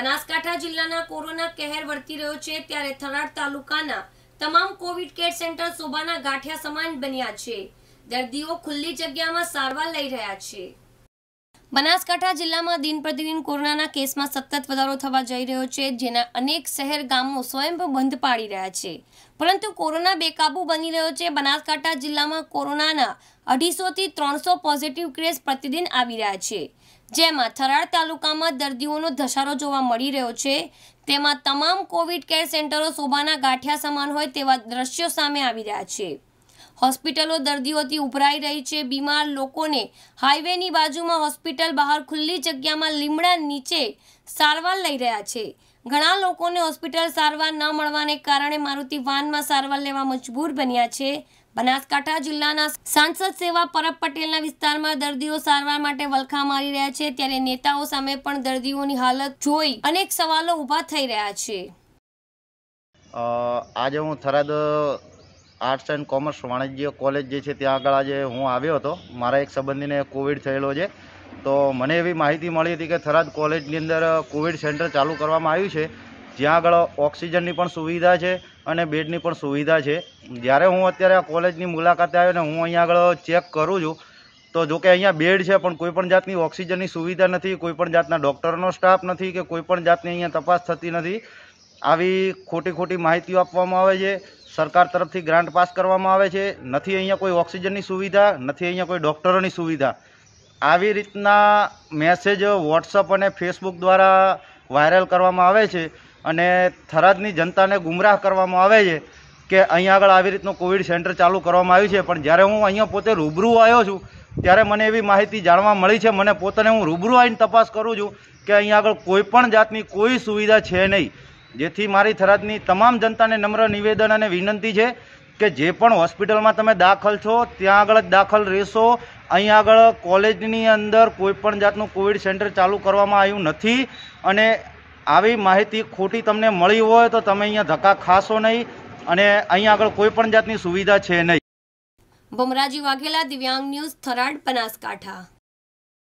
બનાસકાંઠા જિલ્લાના કોરોના કહેર વર્તી રહ્યો છે ત્યારે થરાદ તાલુકાના તમામ કોવિડ કેર સેન્ટર શોભાના ગાંઠિયા સમાન બન્યા છે દર્દીઓ ખુલ્લી જગ્યામાં સારવાર લઈ રહ્યા છે બનાસકાંઠા જિલ્લામાં દિન પ્રતિદિન કોરોનાના કેસમાં સતત વધારો થવા જઈ રહ્યો છે જેના અનેક શહેર ગામો સ્વયં બંધ પાડી રહ્યા છે પરંતુ કોરોના બેકાબુ બની રહ્યો છે બનાસકાંઠા જિલ્લામાં કોરોનાના અઢીસોથી ત્રણસો પોઝિટિવ કેસ પ્રતિદિન આવી રહ્યા છે જેમાં થરાદ તાલુકામાં દર્દીઓનો ધસારો જોવા મળી રહ્યો છે તેમાં તમામ કોવિડ કેર સેન્ટરો શોભાના ગાંઠિયા સમાન હોય તેવા દ્રશ્યો સામે આવી રહ્યા છે હોસ્પિટલો દર્દીઓથી ઉભરાઈ રહી છે બીમાર લોકોને હાઈવેની બાજુમાં હોસ્પિટલ બહાર ખુલ્લી જગ્યામાં લીમડા નીચે સારવાર લઈ રહ્યા છે ઘણા લોકોને હોસ્પિટલ સારવાર ન મળવાને કારણે મારુતિ વાનમાં સારવાર લેવા મજબૂર બન્યા છે બનાસકાંઠા જિલ્લાના સાંસદ સેવા પરબ પટેલના વિસ્તારમાં દર્દીઓ સારવાર માટે વલખા મારી રહ્યા છે ત્યારે નેતાઓ સામે પણ દર્દીઓની હાલત જોઈ અનેક સવાલો ઊભા થઈ રહ્યા છે આજે હું થરાદ આર્ટ્સ એન્ડ કોમર્સ વાણિજ્ય કોલેજ જે છે ત્યાં આગળ આજે હું આવ્યો હતો મારા એક સંબંધીને કોવિડ થયેલો છે તો મને એવી માહિતી મળી હતી કે થરાદ કોલેજની અંદર કોવિડ સેન્ટર ચાલુ કરવામાં આવ્યું છે જ્યાં આગળ ઓક્સિજનની પણ સુવિધા છે અને બેડની પણ સુવિધા છે જ્યારે હું અત્યારે આ કોલેજની મુલાકાતે આવ્યો ને હું અહીંયા આગળ ચેક કરું છું તો જો કે અહીંયા બેડ છે પણ કોઈપણ જાતની ઓક્સિજનની સુવિધા નથી કોઈપણ જાતના ડૉક્ટરનો સ્ટાફ નથી કે કોઈપણ જાતની અહીંયા તપાસ થતી નથી આવી ખોટી ખોટી માહિતીઓ આપવામાં આવે છે સરકાર તરફથી ગ્રાન્ટ પાસ કરવામાં આવે છે નથી અહીંયા કોઈ ઓક્સિજનની સુવિધા નથી અહીંયા કોઈ ડૉક્ટરોની સુવિધા આવી રીતના મેસેજ વોટ્સઅપ અને ફેસબુક દ્વારા વાયરલ કરવામાં આવે છે અને થરાદની જનતાને ગુમરાહ કરવામાં આવે છે કે અહીંયા આગળ આવી રીતનું કોવિડ સેન્ટર ચાલુ કરવામાં આવ્યું છે પણ જ્યારે હું અહીંયા પોતે રૂબરૂ આવ્યો છું ત્યારે મને એવી માહિતી જાણવા મળી છે મને પોતાને હું રૂબરૂ આવીને તપાસ કરું છું કે અહીંયા આગળ કોઈ પણ જાતની કોઈ સુવિધા છે નહીં જેથી મારી થરાદની તમામ જનતાને નમ્ર નિવેદન અને વિનંતી છે કે જે પણ હોસ્પિટલમાં તમે દાખલ છો ત્યાં આગળ જ દાખલ રહેશો અહીં આગળ કોલેજની અંદર કોઈ પણ જાતનું કોવિડ સેન્ટર ચાલુ કરવામાં આવ્યું નથી અને આવી માહિતી ખોટી તમને મળી હોય તો તમે અહીંયા ધક્કા ખાશો નહીં અને અહીંયા આગળ કોઈ પણ જાતની સુવિધા છે નહીં બમરાજી વાઘેલા દિવ્યાંગ ન્યૂઝ થરાડ બનાસકાંઠા